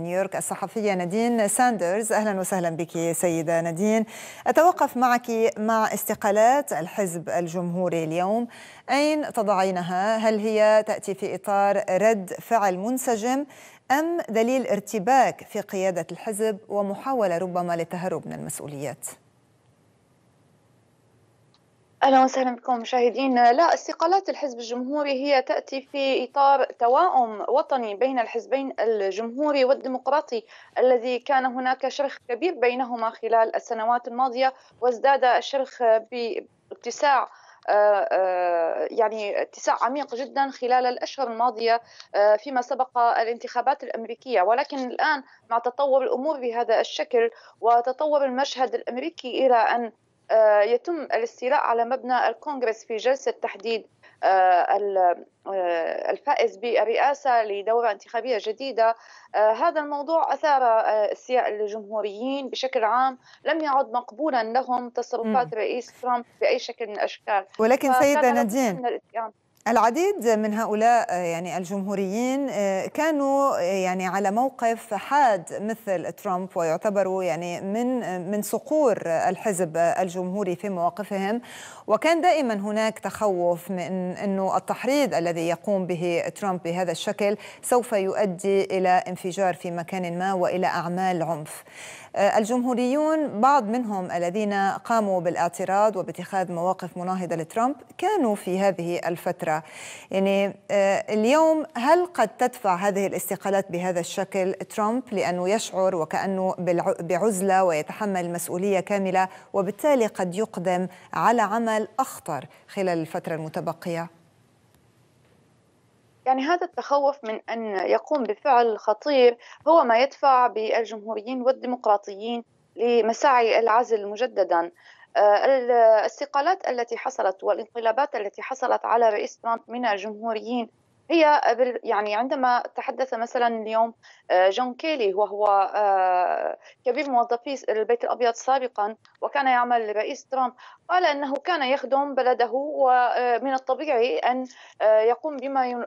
نيويورك الصحفية نادين ساندرز أهلا وسهلا بك سيدة نادين أتوقف معك مع استقالات الحزب الجمهوري اليوم أين تضعينها؟ هل هي تأتي في إطار رد فعل منسجم أم دليل ارتباك في قيادة الحزب ومحاولة ربما للتهرب من المسؤوليات؟ اهلا وسهلا بكم مشاهدينا لا استقالات الحزب الجمهوري هي تاتي في اطار توائم وطني بين الحزبين الجمهوري والديمقراطي الذي كان هناك شرخ كبير بينهما خلال السنوات الماضيه وازداد الشرخ باتساع آه، آه، يعني اتساع عميق جدا خلال الاشهر الماضيه آه، فيما سبق الانتخابات الامريكيه ولكن الان مع تطور الامور بهذا الشكل وتطور المشهد الامريكي الى ان آه، يتم الاستيلاء على مبنى الكونغرس في جلسة تحديد آه، آه، الفائز بالرئاسة لدورة انتخابية جديدة هذا الموضوع أثار استياء الجمهوريين بشكل عام لم يعد مقبولا لهم تصرفات رئيس ترامب بأي شكل من الأشكال ولكن سيدة نادين العديد من هؤلاء آه، يعني الجمهوريين آه، كانوا آه، يعني على موقف حاد مثل ترامب ويعتبروا يعني من من صقور الحزب الجمهوري في مواقفهم وكان دائما هناك تخوف من انه التحريض الذي يقوم به ترامب بهذا الشكل سوف يؤدي الى انفجار في مكان ما والى اعمال عنف. الجمهوريون بعض منهم الذين قاموا بالاعتراض وباتخاذ مواقف مناهضه لترامب كانوا في هذه الفتره يعني آه، اليوم هل قد تدفع هذه الاستقالات بهذا الشكل ترامب لأنه يشعر وكأنه بعزلة ويتحمل مسؤولية كاملة وبالتالي قد يقدم على عمل أخطر خلال الفترة المتبقية؟ يعني هذا التخوف من أن يقوم بفعل خطير هو ما يدفع بالجمهوريين والديمقراطيين لمساعي العزل مجددا آه، الاستقالات التي حصلت والانقلابات التي حصلت على رئيس ترامب من الجمهوريين هي يعني عندما تحدث مثلا اليوم آه، جون كيلي وهو آه، كبير موظفي البيت الابيض سابقا وكان يعمل لرئيس ترامب قال انه كان يخدم بلده ومن الطبيعي ان يقوم بما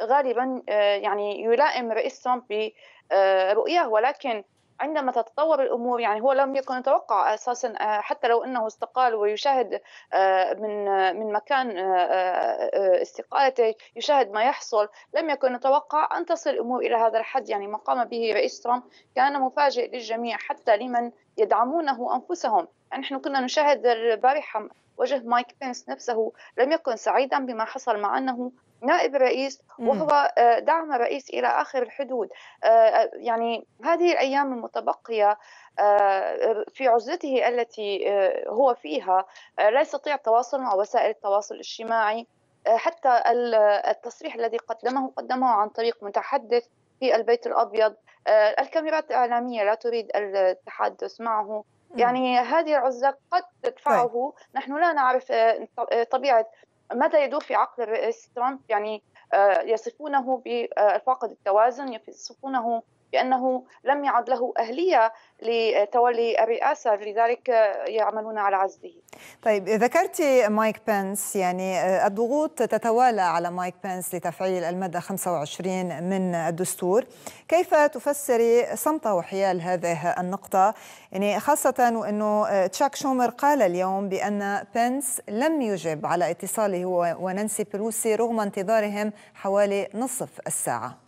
غالبا يعني يلائم رئيس ترامب برؤياه ولكن عندما تتطور الامور يعني هو لم يكن يتوقع اساسا آه، حتى لو انه استقال ويشاهد آه، من آه، من مكان استقالته يشاهد ما يحصل لم يكن يتوقع ان تصل الامور الى هذا الحد يعني ما قام به رئيس ترامب كان مفاجئ للجميع حتى لمن يدعمونه انفسهم يعني نحن كنا نشاهد البارحه وجه مايك بينس نفسه لم يكن سعيدا بما حصل مع انه نائب الرئيس وهو آه، دعم الرئيس الى اخر الحدود آه، آه، يعني هذه الايام المتبقيه في عزلته التي هو فيها لا يستطيع التواصل مع وسائل التواصل الاجتماعي حتى التصريح الذي قدمه قدمه عن طريق متحدث في البيت الابيض الكاميرات الاعلاميه لا تريد التحدث معه يعني هذه العزله قد تدفعه طيب. نحن لا نعرف طبيعه ماذا يدور في عقل الرئيس ترامب يعني آه، يصفونه بفاقد التوازن يصفونه بأنه لم يعد له أهلية لتولي الرئاسة لذلك يعملون على عزله طيب ذكرت مايك بنس يعني الضغوط تتوالى على مايك بنس لتفعيل المادة 25 من الدستور كيف تفسري صمته حيال هذه النقطة يعني خاصة وأنه تشاك شومر قال اليوم بأن بنس لم يجب على اتصاله ونانسي بروسي رغم انتظارهم حوالي نصف الساعة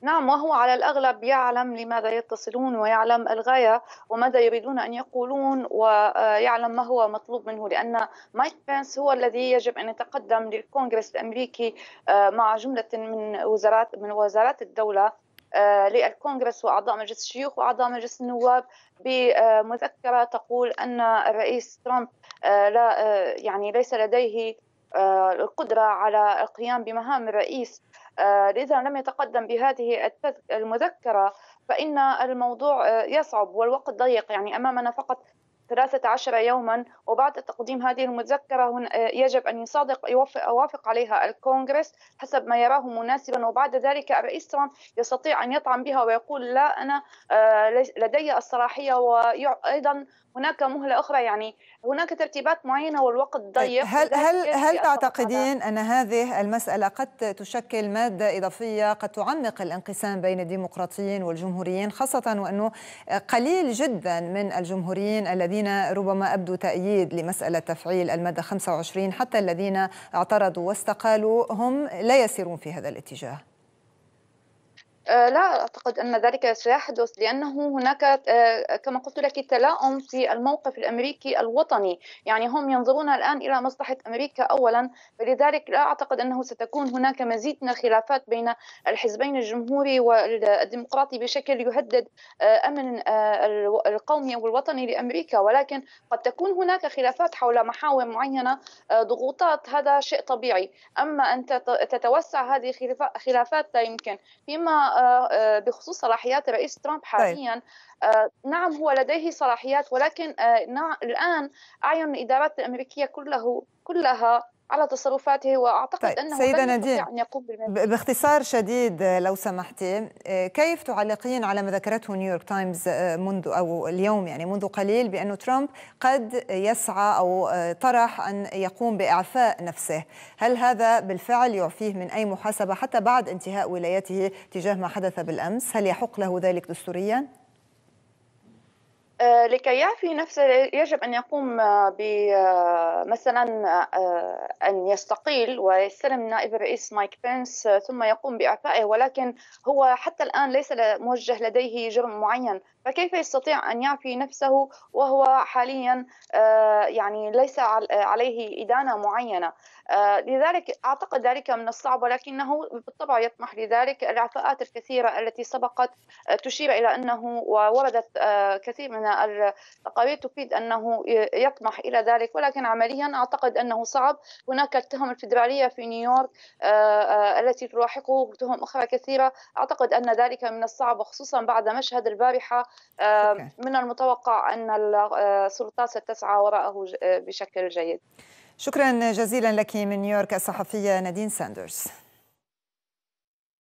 نعم وهو على الأغلب يعلم لماذا يتصلون ويعلم الغاية وماذا يريدون أن يقولون ويعلم ما هو مطلوب منه لأن مايك بنس هو الذي يجب أن يتقدم للكونغرس الأمريكي آه، مع جملة من وزارات من وزارات الدولة آه، للكونغرس وأعضاء مجلس الشيوخ وأعضاء مجلس النواب بمذكرة تقول أن الرئيس ترامب آه، لا يعني ليس لديه القدرة على القيام بمهام الرئيس آه، لذا لم يتقدم بهذه المذكرة فإن الموضوع آه، يصعب والوقت ضيق يعني أمامنا فقط 13 يوما وبعد تقديم هذه المذكرة آه، يجب أن يصادق يوافق, عليها الكونغرس حسب ما يراه مناسبا وبعد ذلك الرئيس ترامب يستطيع أن يطعن بها ويقول لا أنا آه، لدي الصلاحية وأيضا هناك مهلة أخرى يعني هناك ترتيبات معينة والوقت طيب، ضيق هل هل هل تعتقدين أن هذه المسألة قد تشكل مادة إضافية قد تعمق الانقسام بين الديمقراطيين والجمهوريين خاصة وأنه قليل جدا من الجمهوريين الذين الذين ربما أبدوا تأييد لمسألة تفعيل المادة 25 حتى الذين اعترضوا واستقالوا هم لا يسيرون في هذا الاتجاه آه، لا أعتقد أن ذلك سيحدث لأنه هناك آه، كما قلت لك تلاؤم في الموقف الأمريكي الوطني يعني هم ينظرون الآن إلى مصلحة أمريكا أولا فلذلك لا أعتقد أنه ستكون هناك مزيد من الخلافات بين الحزبين الجمهوري والديمقراطي بشكل يهدد آه، أمن القومي أو الوطني لأمريكا ولكن قد تكون هناك خلافات حول محاور معينة ضغوطات هذا شيء طبيعي أما أن تتوسع هذه خلافات لا يمكن فيما آه، آه، بخصوص صلاحيات الرئيس ترامب طيب. حاليا آه، نعم هو لديه صلاحيات ولكن آه، الآن أعين الإدارات الأمريكية كله كلها على تصرفاته واعتقد طيب. انه سيده نادين أن يقوم بالمثل. باختصار شديد آه، لو سمحتي كيف تعلقين على ما ذكرته نيويورك تايمز منذ او اليوم يعني منذ قليل بانه ترامب قد يسعى او طرح ان يقوم باعفاء نفسه هل هذا بالفعل يعفيه من اي محاسبه حتى بعد انتهاء ولايته تجاه ما حدث بالامس هل يحق له ذلك دستوريا آه، لكي يعفي نفسه يجب أن يقوم آه، آه، مثلا أن يستقيل ويستلم نائب الرئيس مايك بينس ثم يقوم بإعفائه ولكن هو حتى الآن ليس موجه لديه جرم معين فكيف يستطيع أن يعفي نفسه وهو حاليا آه، يعني ليس آه، عليه إدانة معينة آه، لذلك أعتقد ذلك من الصعب ولكنه بالطبع يطمح لذلك الإعفاءات الكثيرة التي سبقت تشير إلى أنه ووردت كثير من التقارير تفيد أنه يطمح إلى ذلك ولكن عمليا أعتقد أنه صعب هناك التهم الفيدرالية في نيويورك التي تلاحقه تهم أخرى كثيرة أعتقد أن ذلك من الصعب وخصوصا بعد مشهد البارحة آه، من المتوقع أن السلطات آه، ستسعى وراءه آه، بشكل جيد شكرا جزيلا لك من نيويورك الصحفية نادين ساندرز